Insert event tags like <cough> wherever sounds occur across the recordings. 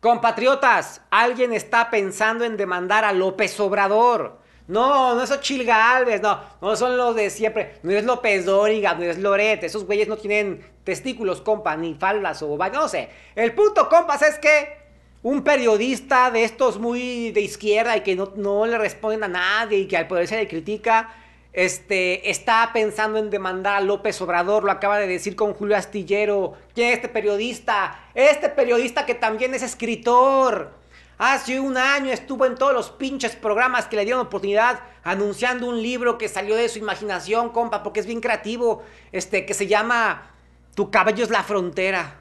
Compatriotas, alguien está pensando en demandar a López Obrador. No, no es Chilga Alves, no, no son los de siempre. No es López Dóriga, no es Lorete, esos güeyes no tienen testículos, compa, ni faldas o no sé. El punto, compas, es que un periodista de estos muy de izquierda y que no, no le responden a nadie y que al poder se le critica, este, está pensando en demandar a López Obrador, lo acaba de decir con Julio Astillero. ¿Quién es este periodista? Este periodista que también es escritor. Hace un año estuvo en todos los pinches programas que le dieron oportunidad anunciando un libro que salió de su imaginación, compa, porque es bien creativo, este, que se llama Tu cabello es la frontera.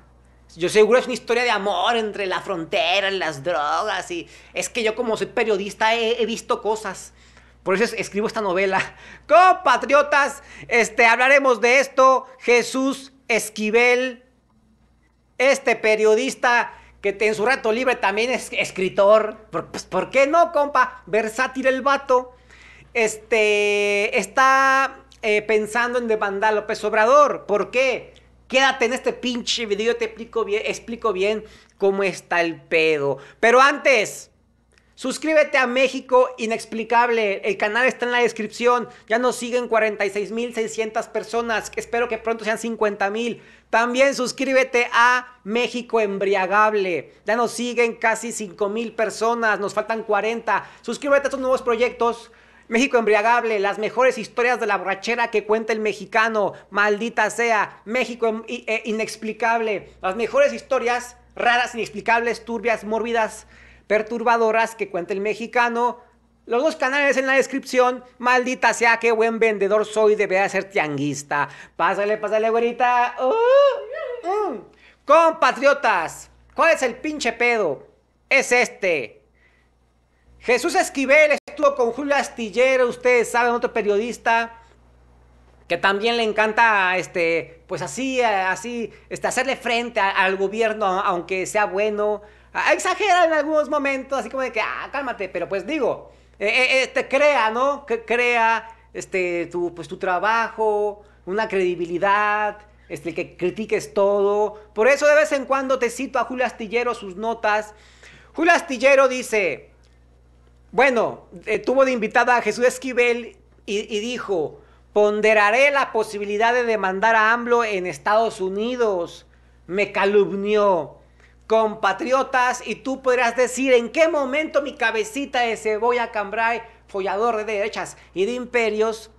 Yo seguro es una historia de amor entre la frontera y las drogas y es que yo como soy periodista he visto cosas. Por eso escribo esta novela. Compatriotas, este, hablaremos de esto. Jesús Esquivel, este periodista que en su rato libre también es escritor. Pues, Por, qué no, compa? Versátil el vato. Este, está eh, pensando en demandar a López Obrador. ¿Por qué? Quédate en este pinche video, te explico bien, explico bien cómo está el pedo. Pero antes... Suscríbete a México Inexplicable. El canal está en la descripción. Ya nos siguen 46.600 personas. Espero que pronto sean 50.000. También suscríbete a México Embriagable. Ya nos siguen casi 5.000 personas. Nos faltan 40. Suscríbete a estos nuevos proyectos. México Embriagable, las mejores historias de la borrachera que cuenta el mexicano. Maldita sea. México em, eh, Inexplicable. Las mejores historias raras, inexplicables, turbias, mórbidas perturbadoras que cuenta el mexicano. Los dos canales en la descripción. Maldita sea, qué buen vendedor soy. Debería ser tianguista. Pásale, pásale, güerita. Uh, mm. Compatriotas, ¿cuál es el pinche pedo? Es este. Jesús Esquivel estuvo con Julio Astillero, ustedes saben, otro periodista que también le encanta este pues así así este, hacerle frente al gobierno aunque sea bueno exagera en algunos momentos, así como de que, ah, cálmate, pero pues digo, eh, eh, eh, te crea, ¿no? Que crea este, tu, pues, tu trabajo, una credibilidad, este, que critiques todo. Por eso de vez en cuando te cito a Julio Astillero sus notas. Julio Astillero dice, bueno, tuvo de invitada a Jesús Esquivel y, y dijo, ponderaré la posibilidad de demandar a AMLO en Estados Unidos. Me calumnió compatriotas, y tú podrás decir en qué momento mi cabecita de cebolla cambrai, follador de derechas y de imperios,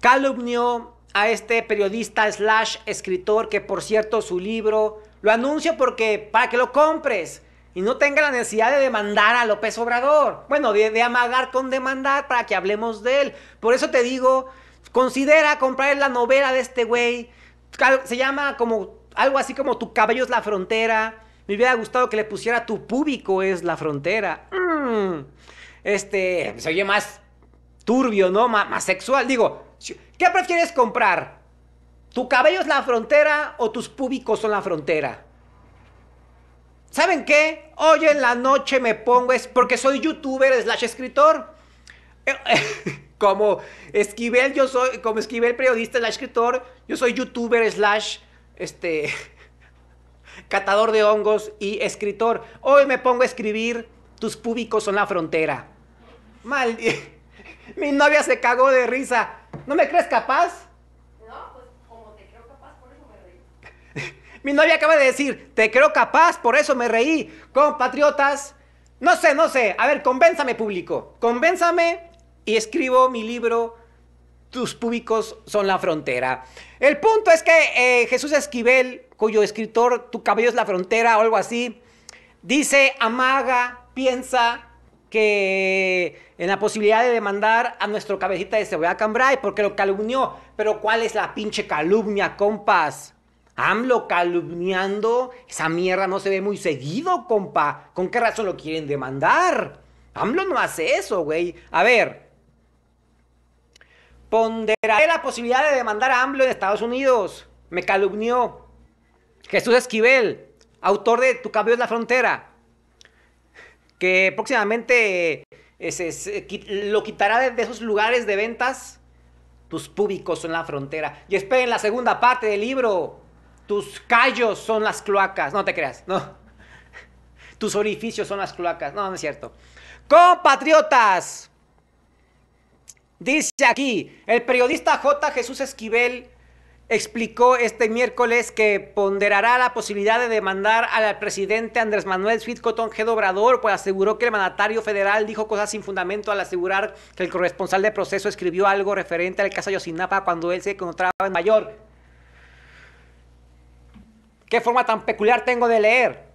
calumnió a este periodista slash escritor que por cierto su libro lo anuncio porque para que lo compres y no tenga la necesidad de demandar a López Obrador. Bueno, de, de amagar con demandar para que hablemos de él. Por eso te digo, considera comprar la novela de este güey. Se llama como algo así como Tu cabello es la frontera. Me hubiera gustado que le pusiera tu público es la frontera. Mm. Este, se oye más turbio, ¿no? más sexual. Digo, ¿qué prefieres comprar? ¿Tu cabello es la frontera o tus púbicos son la frontera? ¿Saben qué? Hoy en la noche me pongo es porque soy youtuber slash escritor. Eh, <laughs> como Esquivel, yo soy, como Esquivel periodista slash escritor, yo soy youtuber slash, este, catador de hongos y escritor. Hoy me pongo a escribir Tus púbicos son la frontera. Mal. <laughs> Mi novia se cagó de risa. ¿No me crees capaz? No, pues como te creo capaz, por eso me reí. <laughs> Mi novia acaba de decir, te creo capaz, por eso me reí. Compatriotas, no sé, no sé. A ver, convénzame público. Convénzame y escribo mi libro tus públicos son la frontera. El punto es que eh, Jesús Esquivel cuyo escritor Tu cabello es la frontera o algo así, dice, amaga, piensa que en la posibilidad de demandar a nuestro cabecita de a Cambrai porque lo calumnió. Pero ¿cuál es la pinche calumnia, compas? AMLO calumniando, esa mierda no se ve muy seguido, compa. ¿Con qué razón lo quieren demandar? AMLO no hace eso, güey. A ver. Ponderaré la posibilidad de demandar a AMLO en Estados Unidos. Me calumnió. Jesús Esquivel, autor de Tu cambio es la frontera, que próximamente eh, lo quitará de, de, esos lugares de ventas. Tus públicos son la frontera. Y esperen la segunda parte del libro. Tus callos son las cloacas. No te creas, no. <laughs> Tus orificios son las cloacas. No, no es cierto. Compatriotas. Dice aquí, el periodista J. Jesús Esquivel explicó este miércoles que ponderará la posibilidad de demandar al presidente Andrés Manuel Suitcotón G. Obrador, pues aseguró que el mandatario federal dijo cosas sin fundamento al asegurar que el corresponsal de proceso escribió algo referente al caso Yosinapa cuando él se encontraba en mayor. ¿Qué forma tan peculiar tengo de leer?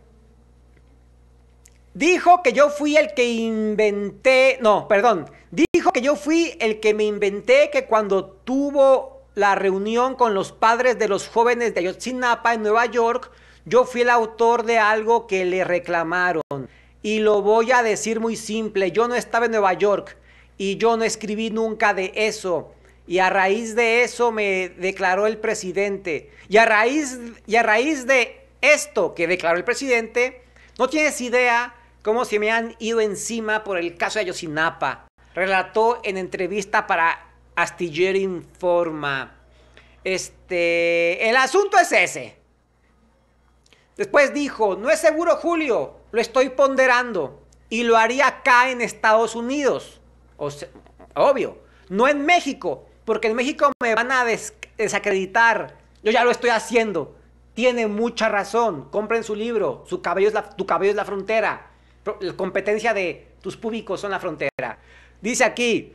Dijo que yo fui el que inventé, no, perdón, dijo que yo fui el que me inventé que cuando tuvo la reunión con los padres de los jóvenes de Ayotzinapa en Nueva York, yo fui el autor de algo que le reclamaron. Y lo voy a decir muy simple, yo no estaba en Nueva York y yo no escribí nunca de eso. Y a raíz de eso me declaró el presidente. Y a raíz, y a raíz de esto que declaró el presidente, no tienes idea cómo se me han ido encima por el caso de Ayotzinapa. Relató en entrevista para Astillero informa. Este, el asunto es ese. Después dijo, no es seguro Julio, lo estoy ponderando y lo haría acá en Estados Unidos. obvio, no en México, porque en México me van a desacreditar. Yo ya lo estoy haciendo. Tiene mucha razón. Compren su libro. Su tu cabello es la frontera. La competencia de tus públicos son la frontera. Dice aquí,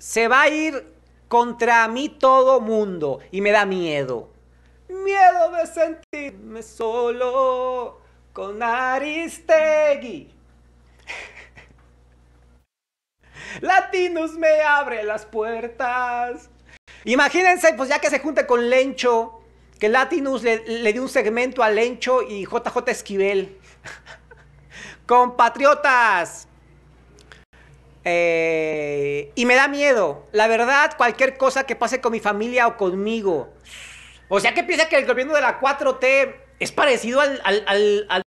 se va a ir contra mí todo mundo y me da miedo. Miedo de sentirme solo con Aristegui. <laughs> Latinus me abre las puertas. Imagínense, pues ya que se junte con Lencho, que Latinus le, le dio un segmento a Lencho y JJ Esquivel. <laughs> Compatriotas, eh, y me da miedo. La verdad, cualquier cosa que pase con mi familia o conmigo. O sea, que piensa que el gobierno de la 4T es parecido al,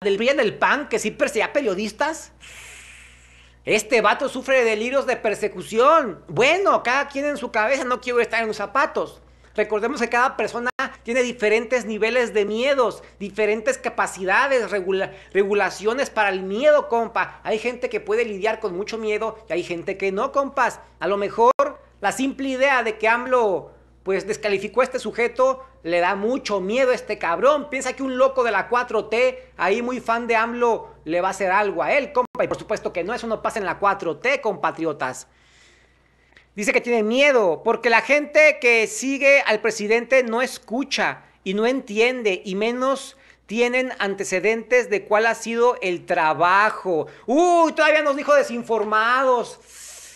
del Bien del PAN, que sí perseguía periodistas? Este vato sufre delirios de persecución. Bueno, cada quien en su cabeza, no quiere estar en los zapatos. Recordemos que cada persona tiene diferentes niveles de miedos, diferentes capacidades, regulaciones para el miedo, compa. Hay gente que puede lidiar con mucho miedo y hay gente que no, compas. A lo mejor la simple idea de que AMLO pues descalificó a este sujeto, le da mucho miedo a este cabrón. Piensa que un loco de la 4T, ahí muy fan de AMLO, le va a hacer algo a él, compa. Y por supuesto que no, eso no pasa en la 4T, compatriotas. Dice que tiene miedo porque la gente que sigue al presidente no escucha y no entiende y menos tienen antecedentes de cuál ha sido el trabajo. Uy, todavía nos dijo desinformados.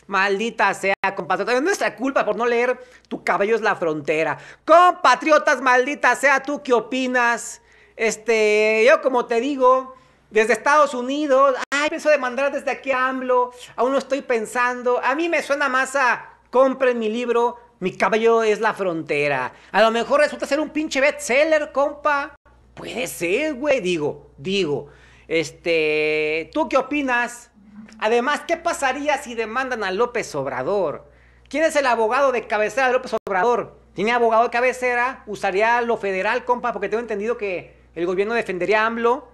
Maldita sea, compatriota. Es nuestra culpa por no leer Tu cabello es la frontera. Compatriotas, maldita sea, ¿tú qué opinas? Este, yo como te digo, desde Estados Unidos, ay, pienso demandar desde aquí a AMLO, aún no estoy pensando, a mí me suena más a compren mi libro, mi caballo es la frontera. A lo mejor resulta ser un pinche bestseller, compa. Puede ser, güey, digo, digo. Este, ¿tú qué opinas? Además, ¿qué pasaría si demandan a López Obrador? ¿Quién es el abogado de cabecera de López Obrador? ¿Tiene abogado de cabecera? ¿Usaría lo federal, compa? Porque tengo entendido que el gobierno defendería a AMLO.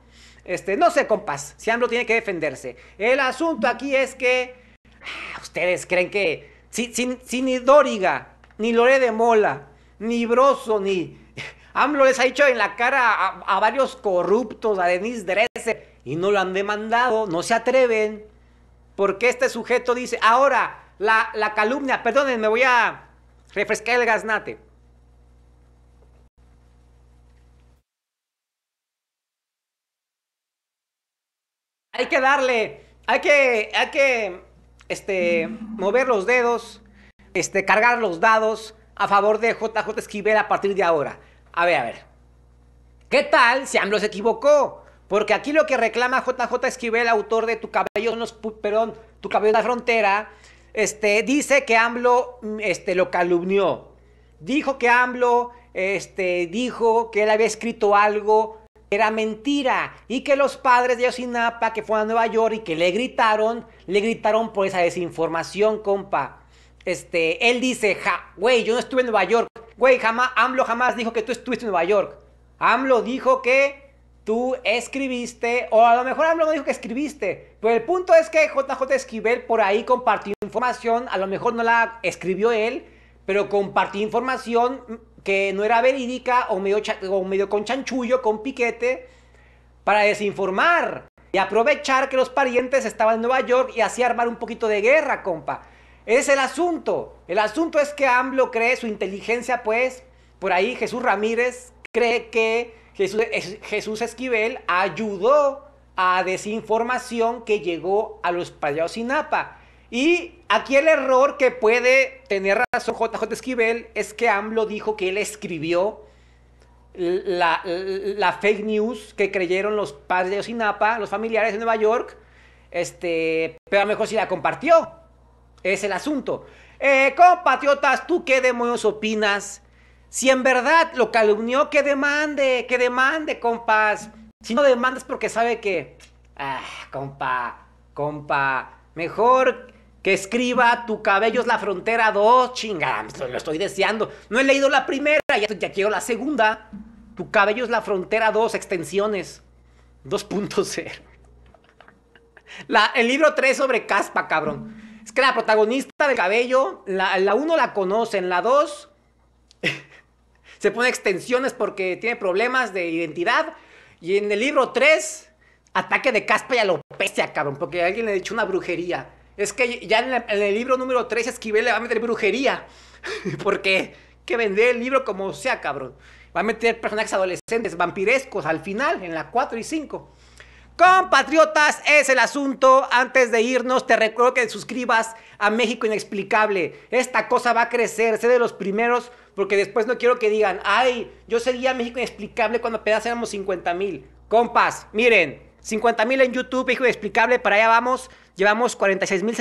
Este, no sé, compás, si AMLO tiene que defenderse. El asunto aquí es que ah, ustedes creen que si, ni Dóriga, ni Lore de Mola, ni Broso, ni <laughs> AMLO les ha hecho en la cara a, varios corruptos, a Denis Dresser, y no lo han demandado, no se atreven, porque este sujeto dice, ahora, la, la calumnia, perdonen, me voy a refrescar el gaznate. hay que darle, hay que, hay que, este, mover los dedos, este, cargar los dados a favor de JJ Esquivel a partir de ahora. A ver, a ver. ¿Qué tal si AMLO se equivocó? Porque aquí lo que reclama JJ Esquivel, autor de Tu cabello, no perdón, Tu cabello en la frontera, este, dice que AMLO mm, este, lo calumnió. Dijo que AMLO este, dijo que él había escrito algo era mentira y que los padres de Yosinapa que fueron a Nueva York y que le gritaron, le gritaron por esa desinformación, compa. Este, él dice, ja, güey, yo no estuve en Nueva York. Güey, jamás, AMLO jamás dijo que tú estuviste en Nueva York. AMLO dijo que tú escribiste, o a lo mejor AMLO no dijo que escribiste, pero el punto es que JJ Esquivel por ahí compartió información, a lo mejor no la escribió él, pero compartió información que no era verídica o medio, con chanchullo, con piquete, para desinformar y aprovechar que los parientes estaban en Nueva York y así armar un poquito de guerra, compa. Es el asunto. El asunto es que AMLO cree su inteligencia, pues, por ahí Jesús Ramírez cree que Jesús, Esquivel ayudó a desinformación que llegó a los payados inapa Y Aquí el error que puede tener razón JJ Esquivel es que AMLO dijo que él escribió la, fake news que creyeron los padres de Osinapa, los familiares de Nueva York, este, pero a lo mejor si la compartió. Es el asunto. Eh, compatriotas, ¿tú qué demonios opinas? Si en verdad lo calumnió, que demande, que demande, compas. Si no demandas porque sabe que... Ah, compa, compa. Mejor que escriba Tu cabello es la frontera 2. chingamos, lo estoy deseando. No he leído la primera, ya, ya quiero la segunda. Tu cabello es la frontera 2, extensiones 2.0. el libro 3 sobre caspa, cabrón. Es que la protagonista del cabello, la 1 la, conoce conocen, la 2 <laughs> se pone extensiones porque tiene problemas de identidad. Y en el libro 3, ataque de caspa y alopecia, cabrón, porque alguien le ha hecho una brujería. Es que ya en, el libro número 3 Esquivel le va a meter brujería. <laughs> Porque que vender el libro como sea, cabrón. Va a meter personajes adolescentes, vampirescos al final, en la 4 y 5. Compatriotas, es el asunto. Antes de irnos, te recuerdo que te suscribas a México Inexplicable. Esta cosa va a crecer, sé de los primeros, porque después no quiero que digan, ay, yo sería México Inexplicable cuando apenas éramos 50 mil. Compas, miren, 50 mil en YouTube, México Inexplicable, para allá vamos. Llevamos 46 mil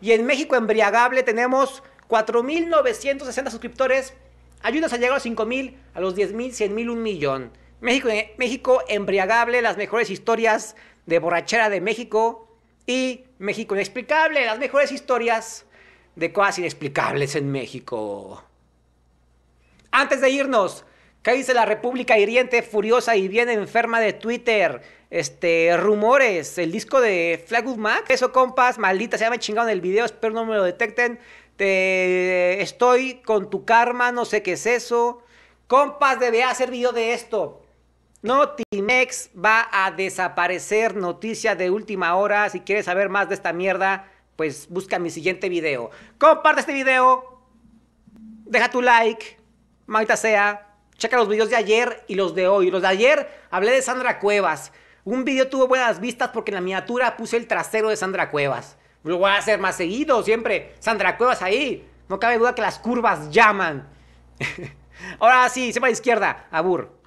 Y en México Embriagable tenemos 4.960 suscriptores. Ayudas a llegar a los 5.000, a los 10.000, 100.000, 1 millón. México, eh, México Embriagable, las mejores historias de borrachera de México. Y México Inexplicable, las mejores historias de cosas inexplicables en México. Antes de irnos, ¿Qué dice la República hiriente, furiosa y bien enferma de Twitter? Este, rumores, el disco de Flagwood Mac. Eso, compas, maldita, se me chingado en el video, espero no me lo detecten. Te estoy con tu karma, no sé qué es eso. Compas, debe hacer video de esto. Notimex va a desaparecer, noticia de última hora. Si quieres saber más de esta mierda, pues busca mi siguiente video. Comparte este video, deja tu like, maldita sea. Checa los videos de ayer y los de hoy. Los de ayer hablé de Sandra Cuevas. Un video tuvo buenas vistas porque en la miniatura puse el trasero de Sandra Cuevas. Lo voy a hacer más seguido, siempre. Sandra Cuevas ahí. No cabe duda que las curvas llaman. <laughs> Ahora sí, se va la izquierda, Abur.